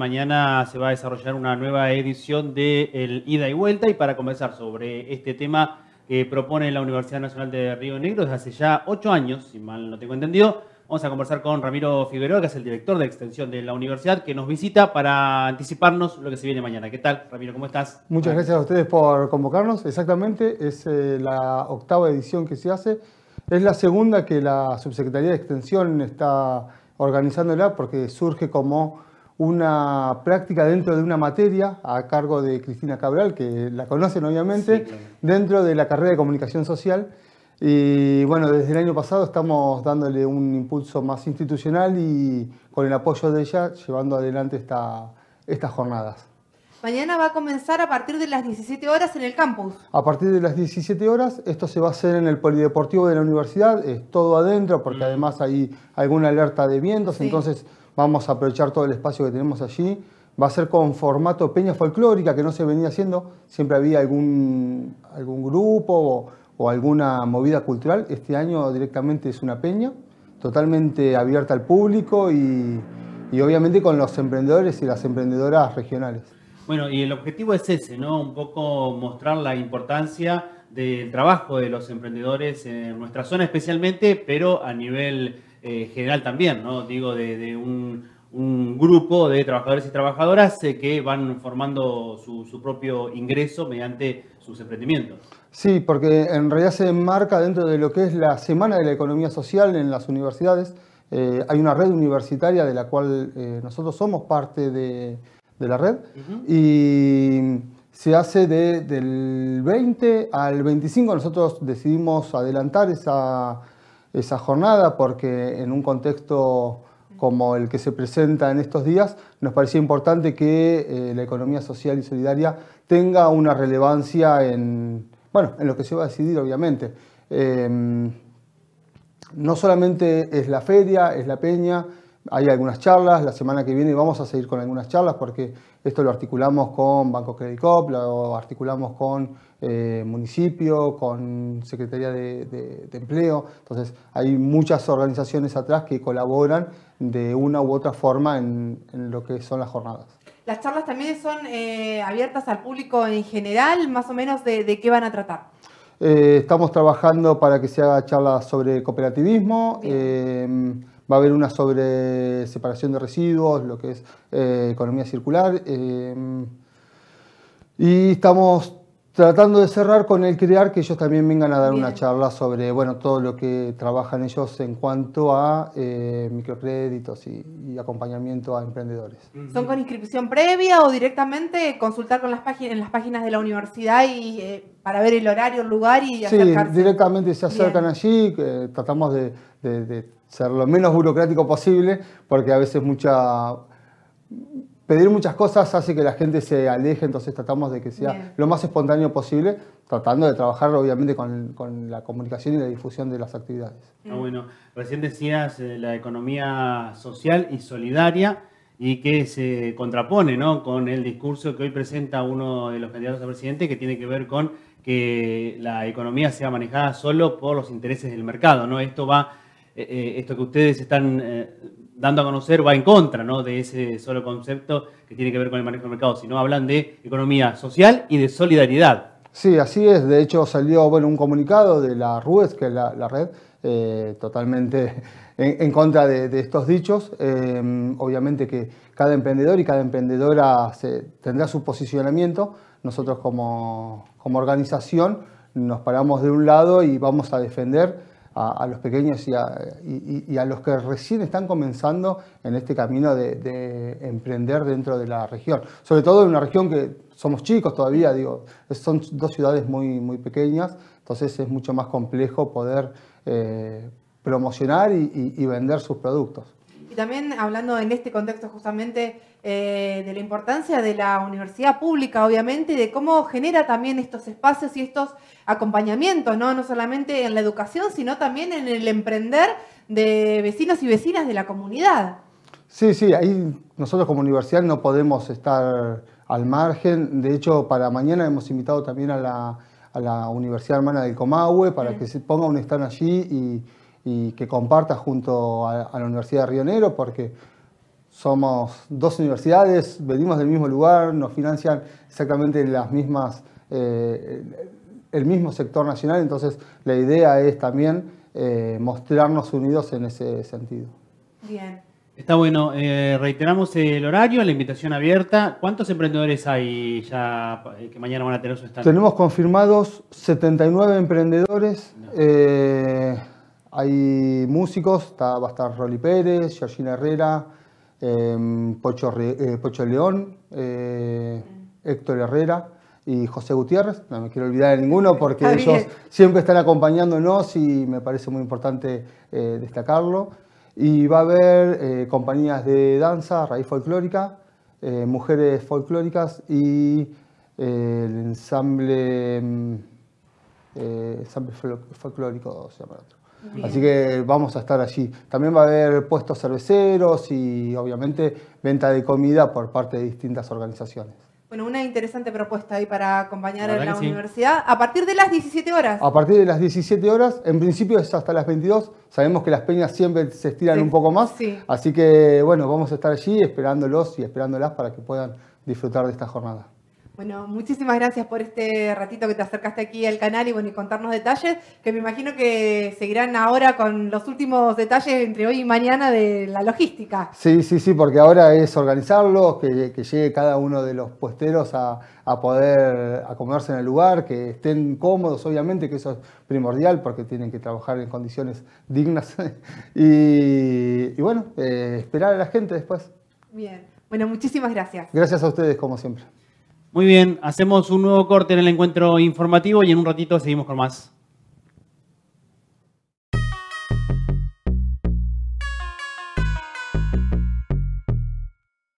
Mañana se va a desarrollar una nueva edición de el Ida y Vuelta y para conversar sobre este tema que propone la Universidad Nacional de Río Negro desde hace ya ocho años, si mal no tengo entendido, vamos a conversar con Ramiro Figueroa, que es el director de extensión de la universidad, que nos visita para anticiparnos lo que se viene mañana. ¿Qué tal, Ramiro? ¿Cómo estás? Muchas gracias a ustedes por convocarnos. Exactamente, es eh, la octava edición que se hace. Es la segunda que la Subsecretaría de Extensión está organizándola porque surge como una práctica dentro de una materia a cargo de Cristina Cabral, que la conocen obviamente, dentro de la carrera de comunicación social. Y bueno, desde el año pasado estamos dándole un impulso más institucional y con el apoyo de ella llevando adelante esta, estas jornadas. Mañana va a comenzar a partir de las 17 horas en el campus. A partir de las 17 horas, esto se va a hacer en el Polideportivo de la universidad, es todo adentro porque mm. además hay alguna alerta de vientos, entonces vamos a aprovechar todo el espacio que tenemos allí. Va a ser con formato peña folclórica, que no se venía haciendo, siempre había algún, algún grupo o, alguna movida cultural. Este año directamente es una peña, totalmente abierta al público y, y obviamente con los emprendedores y las emprendedoras regionales. Bueno, y el objetivo es ese, ¿no? Un poco mostrar la importancia del trabajo de los emprendedores en nuestra zona especialmente, pero a nivel eh, general también, ¿no? Digo, de, un, grupo de trabajadores y trabajadoras eh, que van formando su, propio ingreso mediante sus emprendimientos. Sí, porque en realidad se enmarca dentro de lo que es la Semana de la Economía Social en las universidades. Eh, hay una red universitaria de la cual nosotros somos parte de, la red y se hace del 20 al 25. Nosotros decidimos adelantar esa, esa jornada porque en un contexto como el que se presenta en estos días, nos parecía importante que eh, la economía social y solidaria tenga una relevancia en, bueno, en lo que se va a decidir, obviamente. Em, no solamente es la feria, es la peña, hay algunas charlas, la semana que viene vamos a seguir con algunas charlas porque esto lo articulamos con Banco Credit lo articulamos con eh, municipio, con Secretaría de, Empleo. Entonces hay muchas organizaciones atrás que colaboran de una u otra forma en, lo que son las jornadas. Las charlas también son eh, abiertas al público en general, más o menos de, qué van a tratar. Eh, estamos trabajando para que se haga charlas sobre cooperativismo Va a haber una sobre separación de residuos, lo que es eh, economía circular. Eh, y estamos tratando de cerrar con el crear que ellos también vengan a dar una charla sobre bueno, todo lo que trabajan ellos en cuanto a eh, microcréditos y, acompañamiento a emprendedores. ¿Son con inscripción previa o directamente consultar con las páginas, en las páginas de la universidad y para ver el horario, el lugar y acercarse? Sí, directamente se acercan allí, tratamos de ser lo menos burocrático posible, porque a veces mucha pedir muchas cosas hace que la gente se aleje, entonces tratamos de que sea lo más espontáneo posible, tratando de trabajar obviamente con, la comunicación y la difusión de las actividades. Ah, bueno, recién decías eh, la economía social y solidaria y que se contrapone ¿no? con el discurso que hoy presenta uno de los candidatos a presidente que tiene que ver con que la economía sea manejada solo por los intereses del mercado. ¿no? Esto va eh, eh, esto que ustedes están eh, dando a conocer va en contra de ese solo concepto que tiene que ver con el manejo del mercado, sino hablan de economía social y de solidaridad. Sí, así es. De hecho, salió un comunicado de la RUES, que es la, red, totalmente en, contra de, estos dichos. obviamente que cada emprendedor y cada emprendedora tendrá su posicionamiento. Nosotros como, como organización nos paramos de un lado y vamos a defender a, los pequeños y a, los que recién están comenzando en este camino de, emprender dentro de la región. Sobre todo en una región que somos chicos todavía, digo, son dos ciudades muy, muy pequeñas, entonces es mucho más complejo poder eh, promocionar y, vender sus productos. Y también hablando en este contexto justamente eh, de la importancia de la universidad pública, obviamente, de cómo genera también estos espacios y estos acompañamientos, ¿no? No solamente en la educación, sino también en el emprender de vecinos y vecinas de la comunidad. Sí, sí, ahí nosotros como universidad no podemos estar al margen. De hecho, para mañana hemos invitado también a la, Universidad Hermana del Comahue para que se ponga un stand allí y y que comparta junto a, la Universidad de Río Negro porque somos dos universidades, venimos del mismo lugar, nos financian exactamente las mismas, eh, el mismo sector nacional, entonces la idea es también eh, mostrarnos unidos en ese sentido. Bien. Está bueno, eh, reiteramos el horario, la invitación abierta. ¿Cuántos emprendedores hay ya que mañana van a tener su Tenemos confirmados 79 emprendedores. Hay músicos, va a estar Rolly Pérez, Georgina Herrera, em, eh, Pocho, León, eh, Héctor Herrera y José Gutiérrez. No me quiero olvidar de ninguno porque ellos siempre están acompañándonos y me parece muy importante eh, destacarlo. Y va a haber compañías de danza, raíz folclórica, mujeres folclóricas y el ensamble, mm, ensamble folclórico se llama Así que vamos a estar allí. También va a haber puestos cerveceros y obviamente venta de comida por parte de distintas organizaciones. Bueno, una interesante propuesta ahí para acompañar a la universidad. A partir de las 17 horas. A partir de las 17 horas, en principio es hasta las 22. Sabemos que las peñas siempre se estiran un poco más. Así que, bueno, vamos a estar allí esperándolos y esperándolas para que puedan disfrutar de esta jornada. Bueno, muchísimas gracias por este ratito que te acercaste aquí al canal y bueno, y contarnos detalles, que me imagino que seguirán ahora con los últimos detalles entre hoy y mañana de la logística. Sí, sí, sí, porque ahora es organizarlos, que, llegue cada uno de los puesteros a, poder acomodarse en el lugar, que estén cómodos, obviamente, que eso es primordial porque tienen que trabajar en condiciones dignas. y, bueno, eh, esperar a la gente después. Bien, bueno, muchísimas gracias. Gracias a ustedes, como siempre. Muy bien, hacemos un nuevo corte en el encuentro informativo y en un ratito seguimos con más.